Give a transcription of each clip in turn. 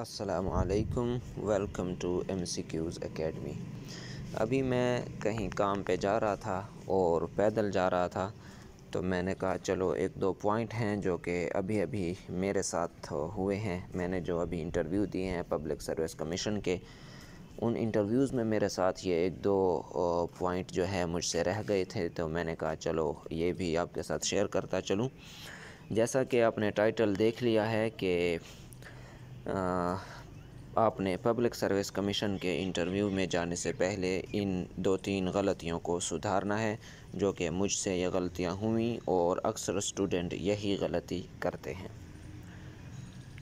असलकम welcome to M C Qs academy अभी मैं कहीं काम पे जा रहा था और पैदल जा रहा था तो मैंने कहा चलो एक दो पॉइंट हैं जो कि अभी अभी मेरे साथ हुए हैं मैंने जो अभी इंटरव्यू दिए हैं पब्लिक सर्विस कमीशन के उन इंटरव्यूज़ में मेरे साथ ये एक दो पॉइंट जो है मुझसे रह गए थे तो मैंने कहा चलो ये भी आपके साथ शेयर करता चलूँ जैसा कि आपने टाइटल देख लिया है कि आपने पब्लिक सर्विस कमीशन के इंटरव्यू में जाने से पहले इन दो तीन गलतियों को सुधारना है जो कि मुझसे ये गलतियाँ हुई और अक्सर स्टूडेंट यही गलती करते हैं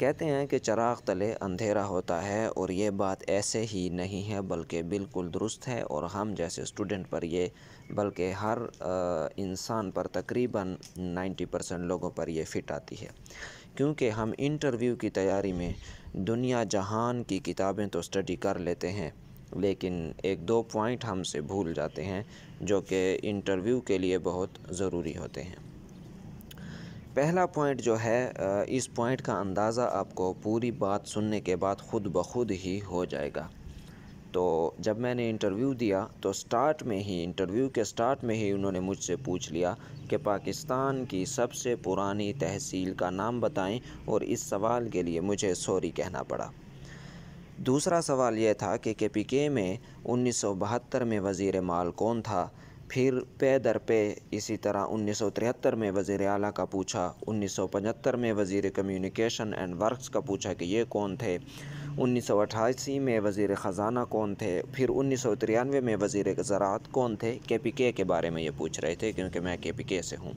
कहते हैं कि चराग तले अंधेरा होता है और ये बात ऐसे ही नहीं है बल्कि बिल्कुल दुरुस्त है और हम जैसे स्टूडेंट पर ये बल्कि हर इंसान पर तकरीबन 90 परसेंट लोगों पर ये फिट आती है क्योंकि हम इंटरव्यू की तैयारी में दुनिया जहान की किताबें तो स्टडी कर लेते हैं लेकिन एक दो पॉइंट हमसे भूल जाते हैं जो कि इंटरव्यू के लिए बहुत ज़रूरी होते हैं पहला पॉइंट जो है इस पॉइंट का अंदाज़ा आपको पूरी बात सुनने के बाद ख़ुद ब खुद ही हो जाएगा तो जब मैंने इंटरव्यू दिया तो स्टार्ट में ही इंटरव्यू के स्टार्ट में ही उन्होंने मुझसे पूछ लिया कि पाकिस्तान की सबसे पुरानी तहसील का नाम बताएं और इस सवाल के लिए मुझे सॉरी कहना पड़ा दूसरा सवाल यह था कि के पी के में उन्नीस में वज़ी माल कौन था फिर पे दर पे इसी तरह 1973 में वज़ी अला का पूछा 1975 में वज़ी कम्युनिकेशन एंड वर्क्स का पूछा कि ये कौन थे उन्नीस सौ में वज़ी ख़जाना कौन थे फिर उन्नीस सौ तिरानवे में वज़ी ज़रात कौन थे के पी के के बारे में ये पूछ रहे थे क्योंकि मैं के पी के से हूँ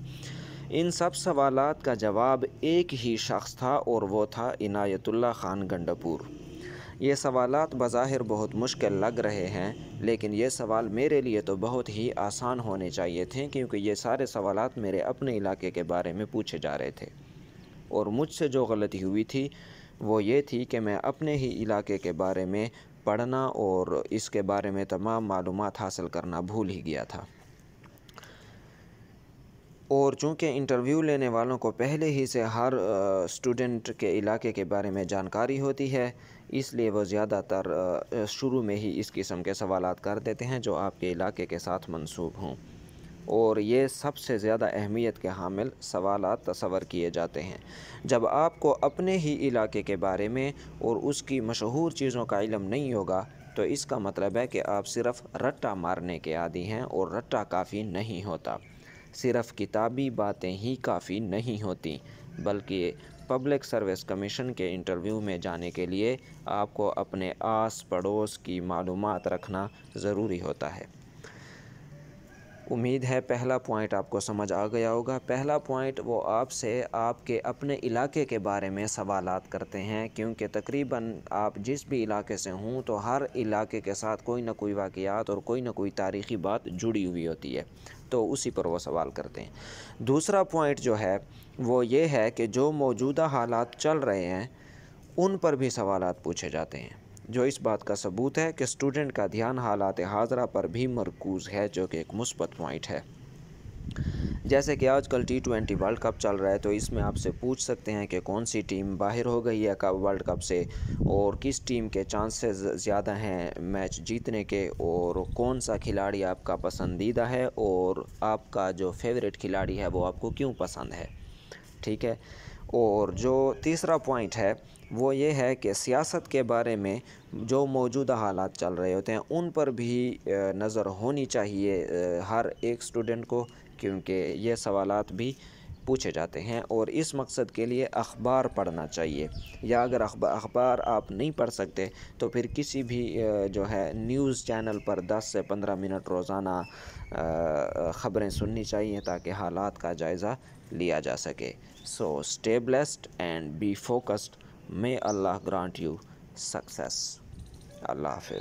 इन सब सवाल का जवाब एक ही शख्स था और वो था इनायतुल्ला ख़ान गंडापुर ये सवाल बज़ाहिर बहुत मुश्किल लग रहे हैं लेकिन ये सवाल मेरे लिए तो बहुत ही आसान होने चाहिए थे क्योंकि ये सारे सवाल मेरे अपने इलाके के बारे में पूछे जा रहे थे और मुझसे जो गलती हुई थी वो ये थी कि मैं अपने ही इलाके के बारे में पढ़ना और इसके बारे में तमाम मालूम हासिल करना भूल ही गया था और चूँकि इंटरव्यू लेने वालों को पहले ही से हर स्टूडेंट के इलाके के बारे में जानकारी होती है इसलिए वो ज़्यादातर शुरू में ही इस किस्म के सवाल कर देते हैं जो आपके इलाके के साथ मंसूब हों और ये सबसे ज़्यादा अहमियत के हामिल सवाल तस्वर किए जाते हैं जब आपको अपने ही इलाके के बारे में और उसकी मशहूर चीज़ों का इलम नहीं होगा तो इसका मतलब है कि आप सिर्फ़ रट्टा मारने के आदि हैं और रट्टा काफ़ी नहीं होता सिर्फ किताबी बातें ही काफ़ी नहीं होती बल्कि पब्लिक सर्विस कमीशन के इंटरव्यू में जाने के लिए आपको अपने आस पड़ोस की मालूम रखना ज़रूरी होता है उम्मीद है पहला पॉइंट आपको समझ आ गया होगा पहला पॉइंट वो आपसे आपके अपने इलाके के बारे में सवाल करते हैं क्योंकि तकरीबन आप जिस भी इलाके से हों तो हर इलाके के साथ कोई ना कोई वाक़ात और कोई ना कोई तारीख़ी बात जुड़ी हुई होती है तो उसी पर वो सवाल करते हैं दूसरा पॉइंट जो है वो ये है कि जो मौजूदा हालात चल रहे हैं उन पर भी सवाल पूछे जाते हैं जो इस बात का सबूत है कि स्टूडेंट का ध्यान हालात हाजरा पर भी मरकूज़ है जो कि एक मुस्बत पॉइंट है जैसे कि आजकल टी ट्वेंटी वर्ल्ड कप चल रहा है तो इसमें आपसे पूछ सकते हैं कि कौन सी टीम बाहर हो गई है कब वर्ल्ड कप से और किस टीम के चांसेस ज़्यादा हैं मैच जीतने के और कौन सा खिलाड़ी आपका पसंदीदा है और आपका जो फेवरेट खिलाड़ी है वो आपको क्यों पसंद है ठीक है और जो तीसरा पॉइंट है वो ये है कि सियासत के बारे में जो मौजूदा हालात चल रहे होते हैं उन पर भी नज़र होनी चाहिए हर एक स्टूडेंट को क्योंकि ये सवालात भी पूछे जाते हैं और इस मकसद के लिए अखबार पढ़ना चाहिए या अगर अखबार आप नहीं पढ़ सकते तो फिर किसी भी जो है न्यूज़ चैनल पर 10 से 15 मिनट रोज़ाना ख़बरें सुननी चाहिए ताकि हालात का जायज़ा लिया जा सके so stay blessed and be focused may अल्लाह ग्रांट यू सक्सेस अल्लाह हाफ